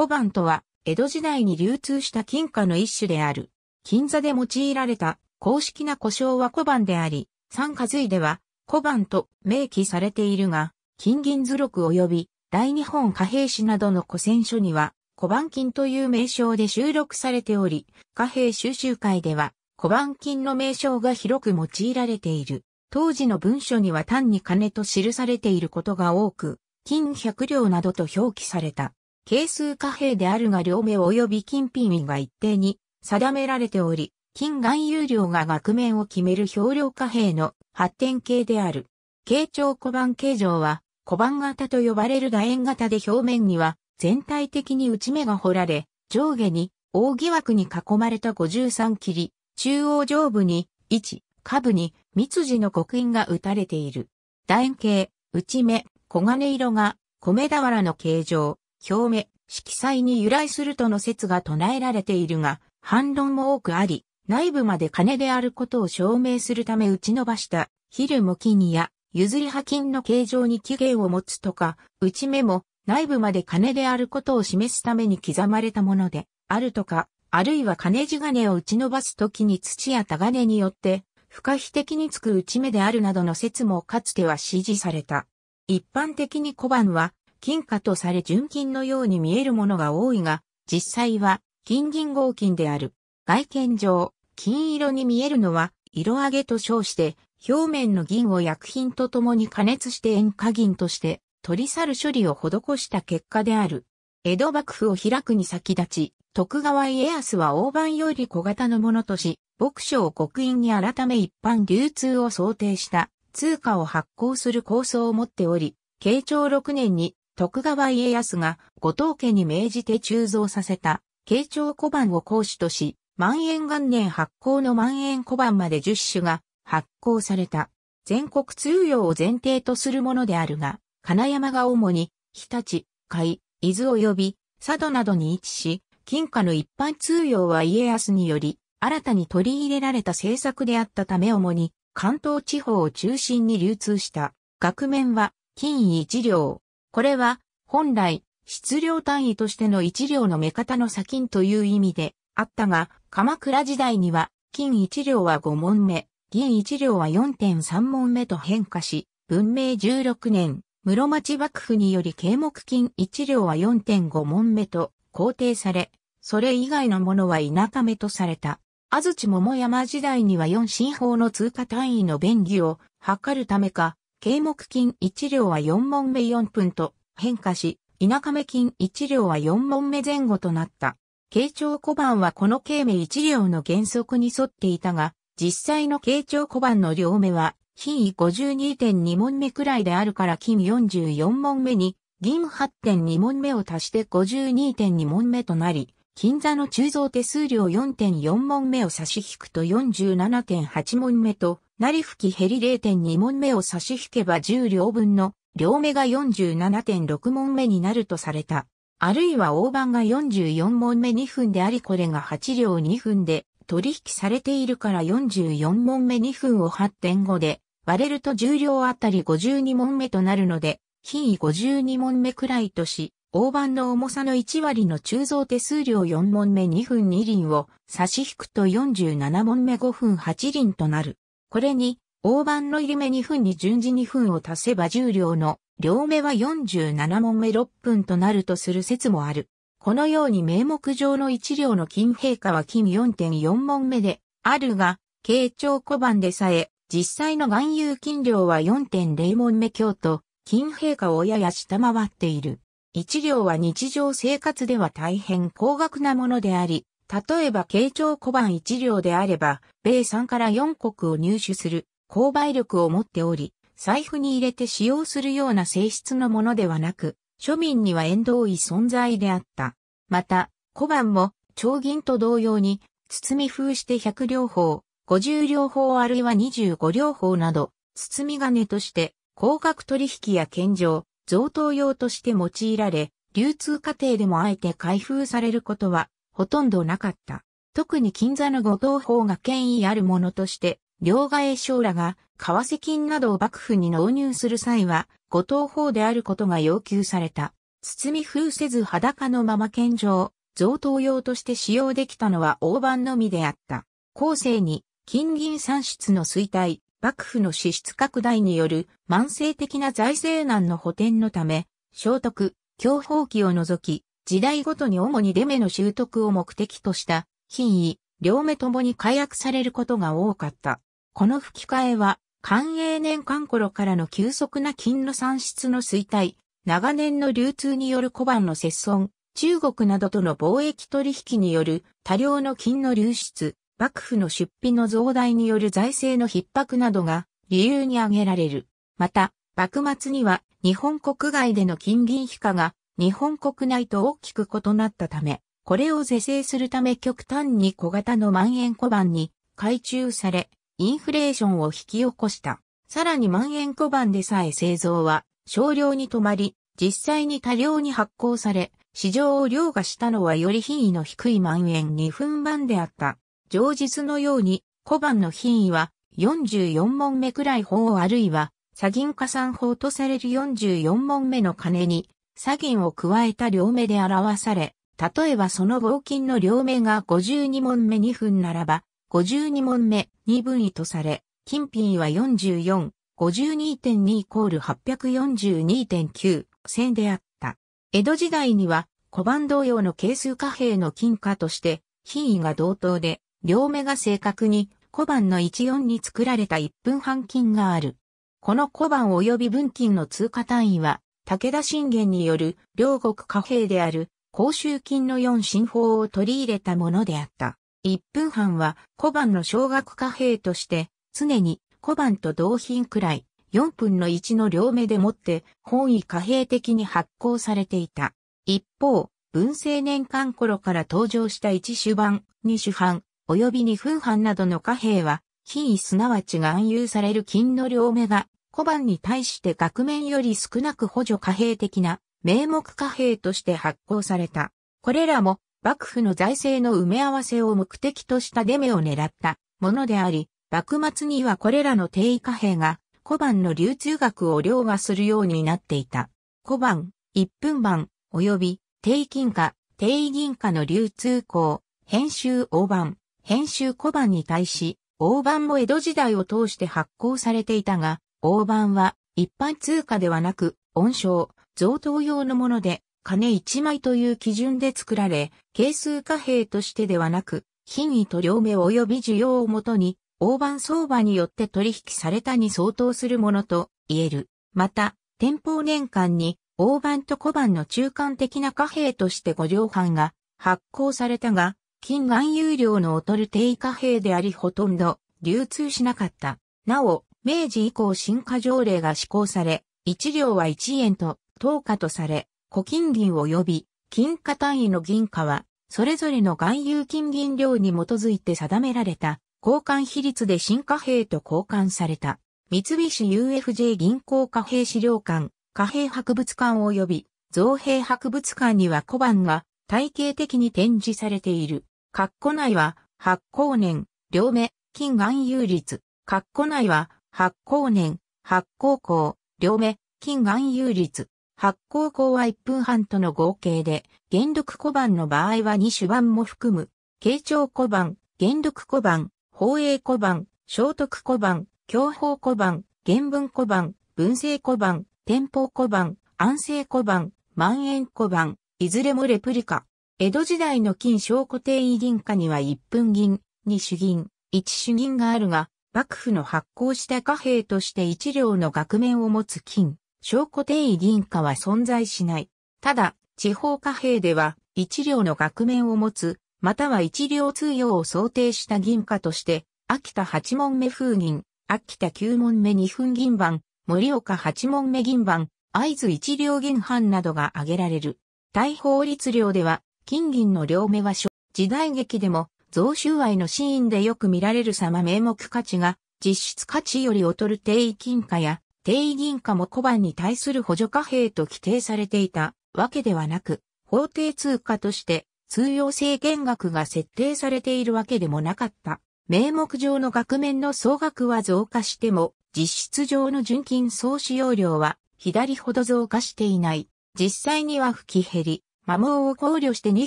小判とは、江戸時代に流通した金貨の一種である。金座で用いられた公式な呼称は小判であり、三家随では小判と明記されているが、金銀図録及び大日本貨幣史などの古戦書には小判金という名称で収録されており、貨幣収集会では小判金の名称が広く用いられている。当時の文書には単に金と記されていることが多く、金百両などと表記された。係数貨幣であるが両目及び金品位が一定に定められており、金含有量が額面を決める表量貨幣の発展形である。形状小判形状は小判型と呼ばれる楕円型で表面には全体的に内目が掘られ、上下に扇枠に囲まれた53切り、中央上部に1、下部に三字の刻印が打たれている。楕円形、内目、黄金色が米俵の形状、表面色彩に由来するとの説が唱えられているが、反論も多くあり、内部まで金であることを証明するため打ち伸ばした、ヒルもにや、譲り破金の形状に起源を持つとか、打ち目も、内部まで金であることを示すために刻まれたもので、あるとか、あるいは金地金を打ち伸ばすときに土やタガネによって、不可避的につく打ち目であるなどの説もかつては支持された。一般的に小判は、金貨とされ純金のように見えるものが多いが、実際は金銀合金である。外見上、金色に見えるのは色上げと称して、表面の銀を薬品とともに加熱して塩化銀として取り去る処理を施した結果である。江戸幕府を開くに先立ち、徳川家康は大判より小型のものとし、牧書を刻印に改め一般流通を想定した通貨を発行する構想を持っており、慶長6年に徳川家康が後藤家に命じて鋳造させた、慶長小判を講師とし、万延元年発行の万延小判まで10種が発行された。全国通用を前提とするものであるが、金山が主に、日立、海、伊豆及び、佐渡などに位置し、金貨の一般通用は家康により、新たに取り入れられた政策であったため主に、関東地方を中心に流通した。額面は、金一両、これは、本来、質量単位としての一両の目方の砂金という意味であったが、鎌倉時代には、金一両は5問目、銀一両は4.3問目と変化し、文明16年、室町幕府により啓目金一両は4.5問目と肯定され、それ以外のものは田舎目とされた。安土桃山時代には四進法の通過単位の便宜を図るためか、計目金1両は4問目4分と変化し、田舎目金1両は4問目前後となった。慶長小判はこの計目1両の原則に沿っていたが、実際の慶長小判の両目は、品位52.2問目くらいであるから金44問目に、銀8.2問目を足して52.2問目となり、金座の鋳造手数料4.4問目を差し引くと47.8問目と、なふ吹減り0.2問目を差し引けば10両分の両目が47.6問目になるとされた。あるいは大判が44問目2分でありこれが8両2分で取引されているから44問目2分を8.5で割れると10両あたり52問目となるので品位52問目くらいとし、大盤の重さの1割の鋳造手数量4問目2分2輪を差し引くと47問目5分8輪となる。これに、大盤の入り目2分に順次2分を足せば重量の両目は47問目6分となるとする説もある。このように名目上の1両の金陛下は金4.4問目であるが、慶長小判でさえ、実際の含有金量は4.0問目強と金陛下をやや下回っている。一両は日常生活では大変高額なものであり、例えば慶長小判一両であれば、米産から4国を入手する購買力を持っており、財布に入れて使用するような性質のものではなく、庶民には縁遠い存在であった。また、小判も、長銀と同様に、包み風して百両方、50両方あるいは25両方など、包み金として広角取引や献上、贈答用として用いられ、流通過程でもあえて開封されることはほとんどなかった。特に金座の五等法が権威あるものとして、両替商らが為替金などを幕府に納入する際は、五等法であることが要求された。包み封せず裸のまま献上、贈答用として使用できたのは大判のみであった。後世に金銀産出の衰退、幕府の支出拡大による慢性的な財政難の補填のため、聖徳、享保期を除き、時代ごとに主に出目の習得を目的とした、品位、両目ともに解約されることが多かった。この吹き替えは、寛永年間頃からの急速な金の産出の衰退、長年の流通による小判の節損、中国などとの貿易取引による多量の金の流出、幕府の出費の増大による財政の逼迫などが理由に挙げられる。また、幕末には日本国外での金銀比価が日本国内と大きく異なったため、これを是正するため極端に小型の万円小判に改鋳され、インフレーションを引き起こした。さらに万円小判でさえ製造は少量に止まり、実際に多量に発行され、市場を凌駕したのはより品位の低い万円2分版であった。上実のように、小判の品位は44問目くらい法あるいは、詐銀加算法とされる44問目の金に、詐銀を加えた両目で表され、例えばその合金の両目が52問目2分ならば、52問目2分位とされ、金品は44、52.2イコール842.9千であった。江戸時代には小判同様の係数貨幣の金貨として、品位が同等で、両目が正確に小判の一四に作られた一分半金がある。この小判及び分金の通貨単位は、武田信玄による両国貨幣である公衆金の四新法を取り入れたものであった。一分半は小判の小額貨幣として、常に小判と同品くらい四分の一の両目でもって本位貨幣的に発行されていた。一方、文政年間頃から登場した一種版、二種版、及び二分半などの貨幣は、品位すなわちが暗有される金の両目が、小判に対して額面より少なく補助貨幣的な名目貨幣として発行された。これらも幕府の財政の埋め合わせを目的としたデメを狙ったものであり、幕末にはこれらの定位貨幣が小判の流通額を凌駕するようになっていた。小判、一分版、及び定位金貨、定位銀貨の流通項、編集大判、編集小判に対し、大判も江戸時代を通して発行されていたが、大判は一般通貨ではなく、恩賞、贈答用のもので、金一枚という基準で作られ、係数貨幣としてではなく、品位と両目及び需要をもとに、大判相場によって取引されたに相当するものと言える。また、天保年間に大判と小判の中間的な貨幣として五両半が発行されたが、金含有量の劣る低貨幣でありほとんど流通しなかった。なお、明治以降新化条例が施行され、1両は1円と等価とされ、古金銀及び金貨単位の銀貨は、それぞれの含有金銀量に基づいて定められた交換比率で新貨幣と交換された。三菱 UFJ 銀行貨幣資料館、貨幣博物館及び造幣博物館には小判が体系的に展示されている。括弧内は、発行年、両目、金含有率。括弧内は、発行年、発行項、両目、金含有率。発行項は1分半との合計で、原力小判の場合は2種版も含む、慶長小判、原力小判、宝永小判、聖徳小判、享法小判、原文小判、文政小判、天保小判、安政小判、万円小判、いずれもレプリカ。江戸時代の金小固定義銀貨には一分銀、二種銀、一種銀があるが、幕府の発行した貨幣として一両の額面を持つ金、小固定義銀貨は存在しない。ただ、地方貨幣では、一両の額面を持つ、または一両通用を想定した銀貨として、秋田八門目風銀、秋田九門目二分銀板、盛岡八門目銀板、合図一両銀板などが挙げられる。大法律令では、金銀の両目は時代劇でも贈収賄のシーンでよく見られる様名目価値が実質価値より劣る定位金貨や定位銀貨も小判に対する補助貨幣と規定されていたわけではなく、法定通貨として通用制限額が設定されているわけでもなかった。名目上の額面の総額は増加しても、実質上の純金総使用量は左ほど増加していない。実際には吹き減り、摩耗を考慮して2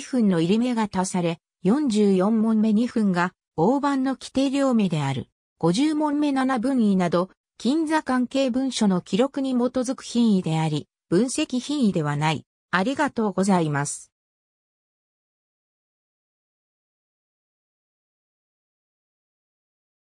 分の入り目が足され、44問目2分が大判の規定量目である。50問目7分位など、金座関係文書の記録に基づく品位であり、分析品位ではない。ありがとうございます。